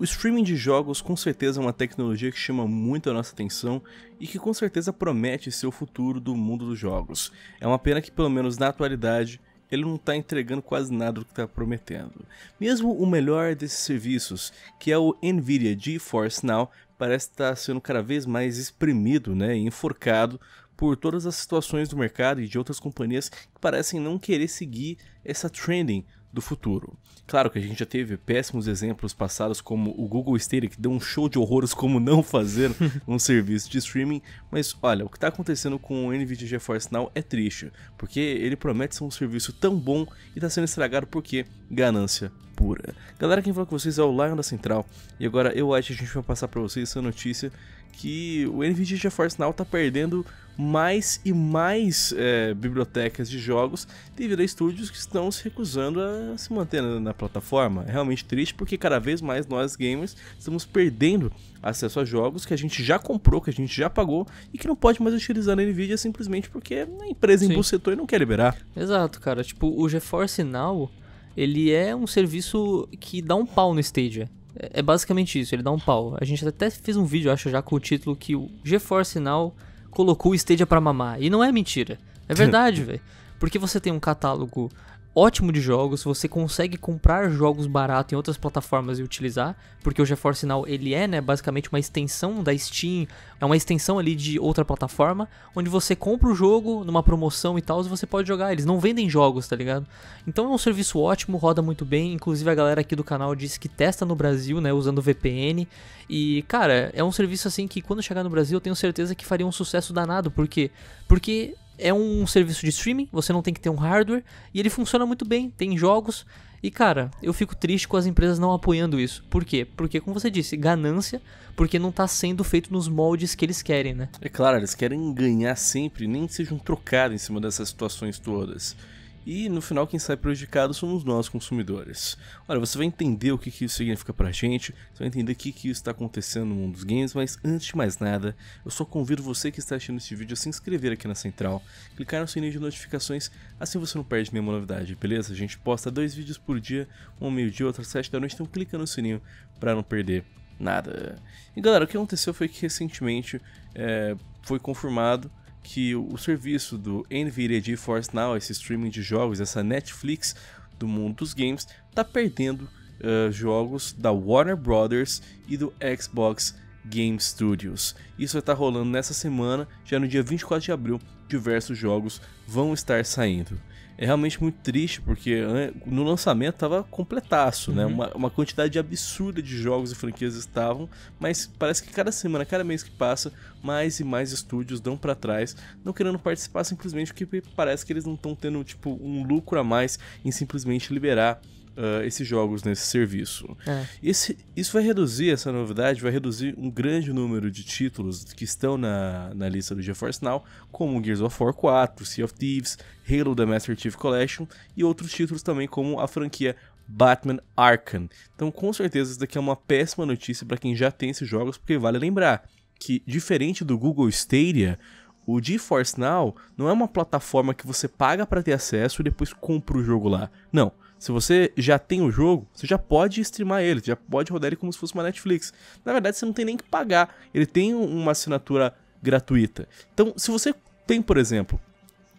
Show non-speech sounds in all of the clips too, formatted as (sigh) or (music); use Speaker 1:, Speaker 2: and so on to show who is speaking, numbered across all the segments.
Speaker 1: O streaming de jogos com certeza é uma tecnologia que chama muito a nossa atenção e que com certeza promete ser o futuro do mundo dos jogos. É uma pena que, pelo menos na atualidade, ele não está entregando quase nada do que está prometendo. Mesmo o melhor desses serviços, que é o Nvidia GeForce Now, parece estar tá sendo cada vez mais espremido né, e enforcado por todas as situações do mercado e de outras companhias que parecem não querer seguir essa trending do futuro. Claro que a gente já teve péssimos exemplos passados, como o Google Stadia, que deu um show de horrores como não fazer (laughs) um serviço de streaming, mas olha, o que está acontecendo com o NVIDIA GeForce Now é triste, porque ele promete ser um serviço tão bom e está sendo estragado porque ganância pura. Galera, quem fala com vocês é o Lion da Central. E agora eu acho que a gente vai passar para vocês essa notícia que o NVIDIA GeForce Now tá perdendo mais e mais é, bibliotecas de jogos devido a estúdios que estão se recusando a se manter na, na, plataforma. É realmente triste porque cada vez mais nós gamers estamos perdendo acesso a jogos que a gente já comprou, que a gente já pagou
Speaker 2: e que não pode mais utilizar na NVIDIA simplesmente porque a empresa Sim. e não quer liberar. Exato, cara. Tipo, o GeForce Now ele é um serviço que dá um pau no Stadia. É, é basicamente isso, ele dá um pau. A gente até fez um vídeo, acho já, com o título que o GeForce Now colocou o Stadia para mamar. E não é mentira. É (laughs) verdade, velho. Porque você tem um catálogo ótimo de jogos, você consegue comprar jogos barato em outras plataformas e utilizar, porque o GeForce Now ele é, né, basicamente uma extensão da Steam, é uma extensão ali de outra plataforma, onde você compra o jogo numa promoção e tal, e você pode jogar, eles não vendem jogos, tá ligado? Então é um serviço ótimo, roda muito bem, inclusive a galera aqui do canal disse que testa no Brasil, né, usando VPN, e cara, é um serviço assim que quando chegar no Brasil eu tenho certeza que faria um sucesso danado, por quê? Porque é um serviço de streaming, você não tem que ter um hardware e ele funciona muito bem, tem jogos. E cara, eu fico triste com as empresas não apoiando isso. Por quê? Porque, como você disse, ganância, porque não tá sendo feito nos moldes que eles querem, né?
Speaker 1: É claro, eles querem ganhar sempre, nem que seja um trocado em cima dessas situações todas. E no final, quem sai prejudicado somos nós, consumidores. Olha, você vai entender o que, que isso significa pra gente, você vai entender o que, que está acontecendo no mundo dos games, mas antes de mais nada, eu só convido você que está assistindo esse vídeo a se inscrever aqui na central, clicar no sininho de notificações, assim você não perde nenhuma novidade, beleza? A gente posta dois vídeos por dia, um meio-dia, outro sete 7 da noite, então clica no sininho para não perder nada. E galera, o que aconteceu foi que recentemente é, foi confirmado que o serviço do NVIDIA GeForce Now, esse streaming de jogos, essa Netflix do mundo dos games, está perdendo uh, jogos da Warner Brothers e do Xbox Game Studios. Isso vai estar tá rolando nessa semana, já no dia 24 de abril, diversos jogos vão estar saindo é realmente muito triste, porque no lançamento tava completaço, né? uhum. né? Uma, uma quantidade absurda de jogos e franquias estavam, mas parece que cada semana, cada mês que passa, mais e mais estúdios dão para trás, não querendo participar simplesmente porque parece que eles não estão tendo, tipo, um lucro a mais em simplesmente liberar uh, esses jogos nesse serviço. É. Esse, isso vai reduzir, essa novidade vai reduzir um grande número de títulos que estão na, na lista do GeForce Now, como Gears of War 4, Sea of Thieves, Halo The Master Chief Collection e outros títulos também, como a franquia Batman Arkham. Então, com certeza, isso daqui é uma péssima notícia para quem já tem esses jogos, porque vale lembrar que, diferente do Google Stadia, o GeForce Now não é uma plataforma que você paga para ter acesso e depois compra o jogo lá. Não. Se você já tem o jogo, você já pode streamar ele, já pode rodar ele como se fosse uma Netflix. Na verdade, você não tem nem que pagar. Ele tem uma assinatura gratuita. Então, se você tem, por exemplo,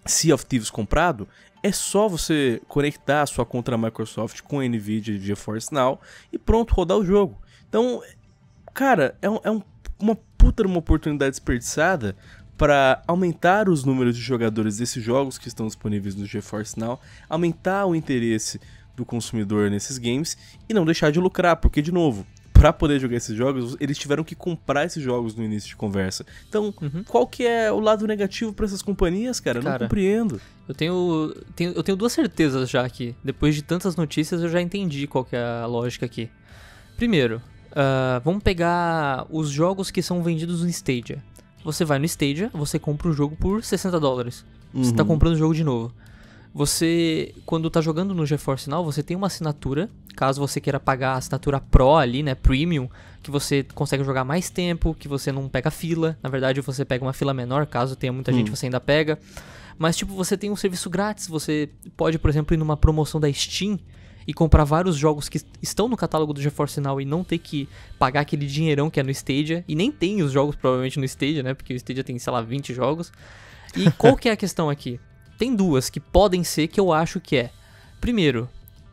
Speaker 1: Sea of Thieves comprado, é só você conectar a sua conta da Microsoft com a Nvidia e GeForce Now e pronto, rodar o jogo. Então, cara, é, um, é um, uma puta uma oportunidade desperdiçada para aumentar os números de jogadores desses jogos que estão disponíveis no GeForce Now, aumentar o interesse do consumidor nesses games e não deixar de lucrar, porque, de novo, para poder jogar esses jogos, eles tiveram que comprar esses jogos no início de conversa. Então, uhum.
Speaker 2: qual que é o lado negativo para essas companhias, cara? cara? Não compreendo. Eu tenho, tenho, eu tenho duas certezas já aqui. Depois de tantas notícias, eu já entendi qual que é a lógica aqui. Primeiro, uh, vamos pegar os jogos que são vendidos no Stadia. Você vai no Stadia, você compra o jogo por 60 dólares. Você tá uhum. comprando o jogo de novo você, quando está jogando no GeForce Now, você tem uma assinatura, caso você queira pagar a assinatura Pro ali, né, Premium, que você consegue jogar mais tempo, que você não pega fila, na verdade você pega uma fila menor, caso tenha muita hum. gente você ainda pega, mas tipo, você tem um serviço grátis, você pode, por exemplo, ir numa promoção da Steam e comprar vários jogos que estão no catálogo do GeForce Now e não ter que pagar aquele dinheirão que é no Stadia, e nem tem os jogos provavelmente no Stadia, né, porque o Stadia tem, sei lá, 20 jogos, e qual que é a questão aqui? Tem duas que podem ser que eu acho que é. Primeiro,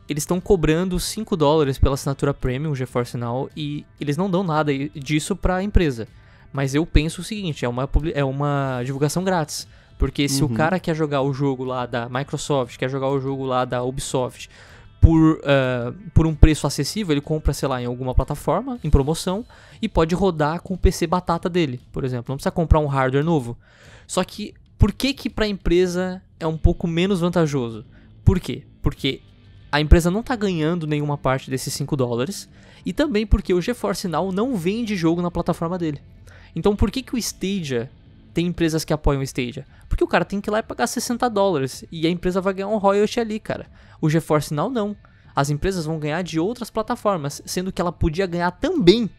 Speaker 2: eles estão cobrando 5 dólares pela assinatura premium GeForce Now e eles não dão nada disso para a empresa. Mas eu penso o seguinte, é uma, é uma divulgação grátis. Porque se uhum. o cara quer jogar o jogo lá da Microsoft, quer jogar o jogo lá da Ubisoft por, uh, por um preço acessível, ele compra, sei lá, em alguma plataforma, em promoção, e pode rodar com o PC batata dele, por exemplo. Não precisa comprar um hardware novo. Só que por que que para a empresa é um pouco menos vantajoso? Por quê? Porque a empresa não está ganhando nenhuma parte desses 5 dólares e também porque o GeForce Now não vende jogo na plataforma dele. Então por que, que o Stadia tem empresas que apoiam o Stadia? Porque o cara tem que ir lá e pagar 60 dólares e a empresa vai ganhar um royalty ali, cara. O GeForce Now não. As empresas vão ganhar de outras plataformas, sendo que ela podia ganhar também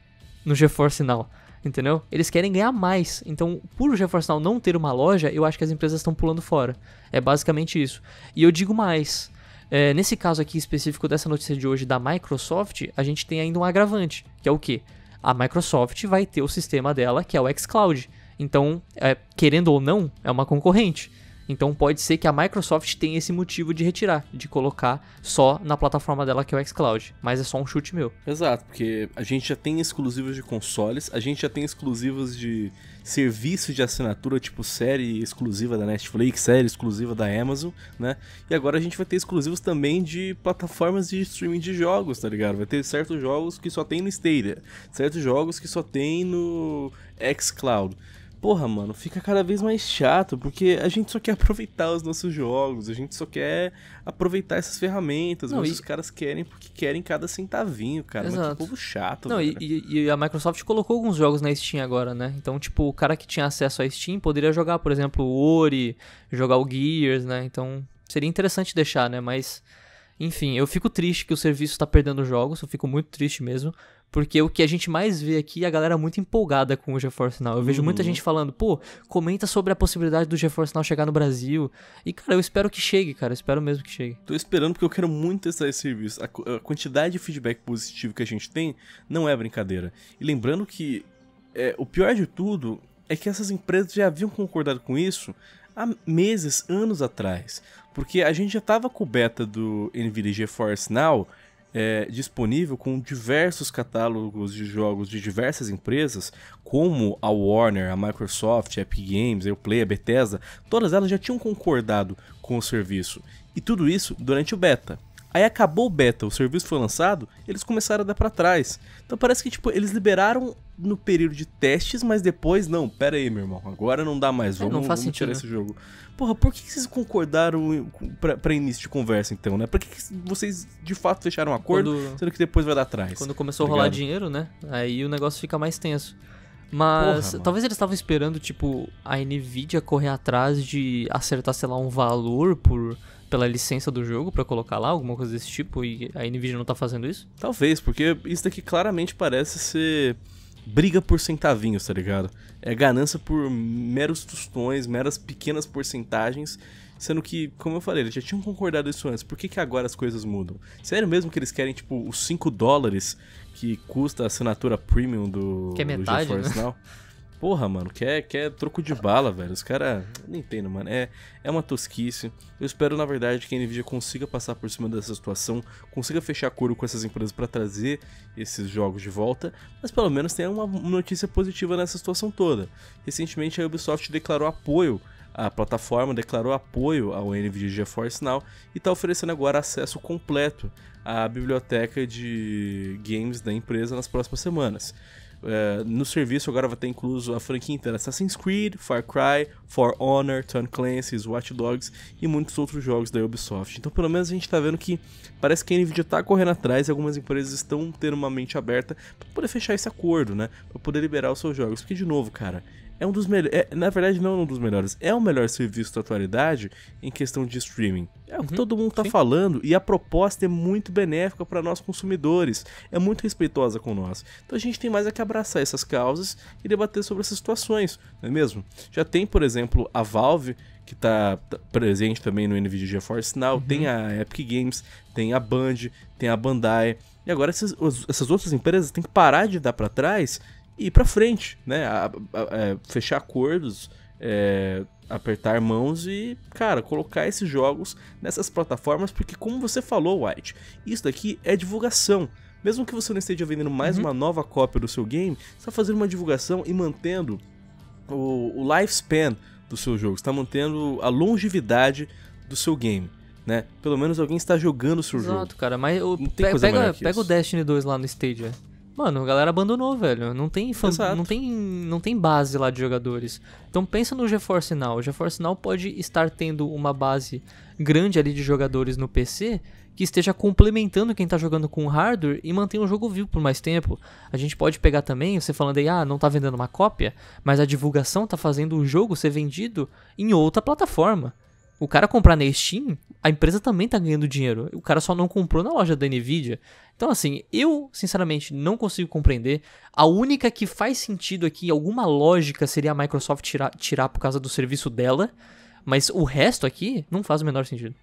Speaker 2: no GeForce Now entendeu? Eles querem ganhar mais. Então, por o Jefferson não ter uma loja, eu acho que as empresas estão pulando fora. É basicamente isso. E eu digo mais. É, nesse caso aqui específico dessa notícia de hoje da Microsoft, a gente tem ainda um agravante, que é o quê? A Microsoft vai ter o sistema dela, que é o xCloud. Então, é, querendo ou não, é uma concorrente. Então pode ser que a Microsoft tenha esse motivo de retirar, de colocar só na plataforma dela que é o xCloud, mas é só um chute meu. Exato, porque a gente já tem exclusivos de consoles, a gente já tem exclusivos de serviços
Speaker 1: de assinatura, tipo série exclusiva da Netflix, série exclusiva da Amazon, né? E agora a gente vai ter exclusivos também de plataformas de streaming de jogos, tá ligado? Vai ter certos jogos que só tem no Stadia, certos jogos que só tem no xCloud porra, mano, fica cada vez mais chato, porque a gente só quer (laughs) aproveitar os nossos jogos, a gente só quer aproveitar essas ferramentas, não, mas e... os caras querem porque querem cada centavinho, cara. Exato. Mas que povo chato, Não, e,
Speaker 2: e, a Microsoft colocou alguns jogos na Steam agora, né? Então, tipo, o cara que tinha acesso à Steam poderia jogar, por exemplo, o Ori, jogar o Gears, né? Então, seria interessante deixar, né? Mas, enfim, eu fico triste que o serviço tá perdendo jogos, eu fico muito triste mesmo. Porque o que a gente mais vê aqui é a galera muito empolgada com o GeForce Now. Eu vejo uhum. muita gente falando, pô, comenta sobre a possibilidade do GeForce Now chegar no Brasil. E, cara, eu espero que chegue, cara. Eu espero mesmo que chegue.
Speaker 1: Tô esperando porque eu quero muito testar esse serviço. A, a quantidade de feedback positivo que a gente tem não é brincadeira. E lembrando que é, o pior de tudo é que essas empresas já haviam concordado com isso há meses, anos atrás. Porque a gente já estava coberta do NVIDIA GeForce Now é, disponível com diversos catálogos de jogos de diversas empresas, como a Warner, a Microsoft, a Epic Games, a Play, a Bethesda, todas elas já tinham concordado com o serviço. E tudo isso durante o beta. Aí acabou o beta, o serviço foi lançado, eles começaram a dar para trás. Então parece que tipo eles liberaram no período de testes, mas depois, não, pera aí, meu irmão, agora não dá mais, vamos, é, não faz vamos tirar esse jogo. Porra, por que, que vocês concordaram pra, pra, início de conversa, então, né? Por que, que
Speaker 2: vocês, de fato, fecharam um acordo, Quando... sendo que
Speaker 1: depois vai dar atrás? Quando começou tá a rolar ligado? dinheiro,
Speaker 2: né? Aí o negócio fica mais tenso. Mas Porra, talvez eles estavam esperando, tipo, a Nvidia correr atrás de acertar, sei lá, um valor por pela licença do jogo para colocar lá, alguma coisa desse tipo, e a Nvidia não tá fazendo isso?
Speaker 1: Talvez, porque isso daqui claramente parece ser briga por centavinhos, tá ligado? É ganância por meros tostões, meras pequenas porcentagens. Sendo que, como eu falei, eles já tinham concordado isso antes. Por que, que agora as coisas mudam? Sério mesmo que eles querem, tipo, os 5 dólares que custa a assinatura premium do, que é metade, do GeForce né? Now? (laughs) porra, mano, quer, quer troco de bala, velho. Os caras. entendo, mano. É, é uma tosquice. Eu espero, na verdade, que a Nvidia consiga passar por cima dessa situação, consiga fechar acordo com essas empresas para trazer esses jogos de volta. Mas pelo menos tem uma notícia positiva nessa situação toda. Recentemente a Ubisoft declarou apoio a plataforma declarou apoio ao NVIDIA GeForce Now e está oferecendo agora acesso completo à biblioteca de games da empresa nas próximas semanas. É, no serviço agora vai ter incluso a franquia inteira Assassin's Creed, Far Cry, For Honor, Tom Clancy's, Watch Dogs e muitos outros jogos da Ubisoft. Então pelo menos a gente está vendo que parece que a Nvidia está correndo atrás e algumas empresas estão tendo uma mente aberta para poder fechar esse acordo, né? Para poder liberar os seus jogos. Porque de novo, cara, é um dos melhores. É, na verdade, não é um dos melhores. É o melhor serviço da atualidade em questão de streaming. É o que uhum, todo mundo está falando e a proposta é muito benéfica para nós consumidores. É muito respeitosa com nós. Então a gente tem mais é que abraçar essas causas e debater sobre essas situações, não é mesmo? Já tem, por exemplo, a Valve que está tá presente também no Nvidia GeForce Now, uhum. tem a Epic Games, tem a Band, tem a Bandai. E agora essas, essas outras empresas têm que parar de dar para trás ir para frente, né? A, a, a, é, fechar acordos, é, apertar mãos e, cara, colocar esses jogos nessas plataformas, porque como você falou, White, isso daqui é divulgação. Mesmo que você não esteja vendendo mais uhum. uma nova cópia do seu game, você está fazendo uma divulgação e mantendo o, o lifespan do seu jogo, está mantendo a longevidade do seu game. Né?
Speaker 2: Pelo menos alguém está jogando o seu Exato, jogo. Exato, cara, mas o, pega, pega o Destiny 2 lá no Stadia. Mano, a galera abandonou, velho. Não tem, fan... não tem não tem base lá de jogadores. Então pensa no GeForce Now. O GeForce Now pode estar tendo uma base grande ali de jogadores no PC que esteja complementando quem está jogando com hardware e mantém o jogo vivo por mais tempo. A gente pode pegar também, você falando aí, ah, não está vendendo uma cópia, mas a divulgação está fazendo o jogo ser vendido em outra plataforma. O cara comprar na Steam, a empresa também tá ganhando dinheiro. O cara só não comprou na loja da Nvidia. Então, assim, eu sinceramente não consigo compreender. A única que faz sentido aqui, alguma lógica, seria a Microsoft tirar, tirar por causa do serviço dela. Mas o resto aqui não faz o menor sentido.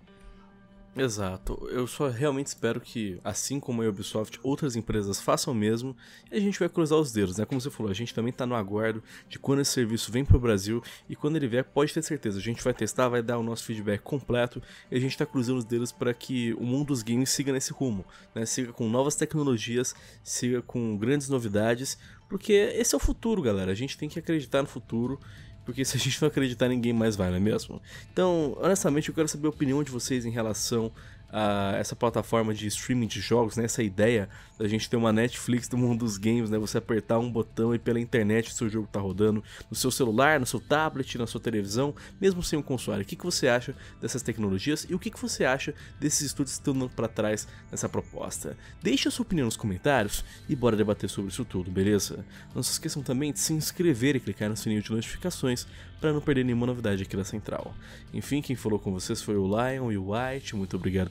Speaker 1: Exato. Eu só realmente espero que, assim como a Ubisoft, outras empresas façam o mesmo e a gente vai cruzar os dedos, né? Como você falou, a gente também está no aguardo de quando esse serviço vem para o Brasil e quando ele vier, pode ter certeza, a gente vai testar, vai dar o nosso feedback completo e a gente está cruzando os dedos para que o mundo dos games siga nesse rumo, né? Siga com novas tecnologias, siga com grandes novidades, porque esse é o futuro, galera. A gente tem que acreditar no futuro. Porque se a gente não acreditar, ninguém mais vai, não é mesmo? Então, honestamente, eu quero saber a opinião de vocês em relação essa plataforma de streaming de jogos, né? Essa ideia da gente ter uma Netflix do mundo dos games, né? Você apertar um botão e pela internet o seu jogo tá rodando no seu celular, no seu tablet, na sua televisão, mesmo sem um console. O que, que você acha dessas tecnologias e o que, que você acha desses estudos que estão dando para trás nessa proposta? Deixe a sua opinião nos comentários e bora debater sobre isso tudo, beleza? Não se esqueçam também de se inscrever e clicar no sininho de notificações para não perder nenhuma novidade aqui da Central. Enfim, quem falou com vocês foi o Lion e o White, muito obrigado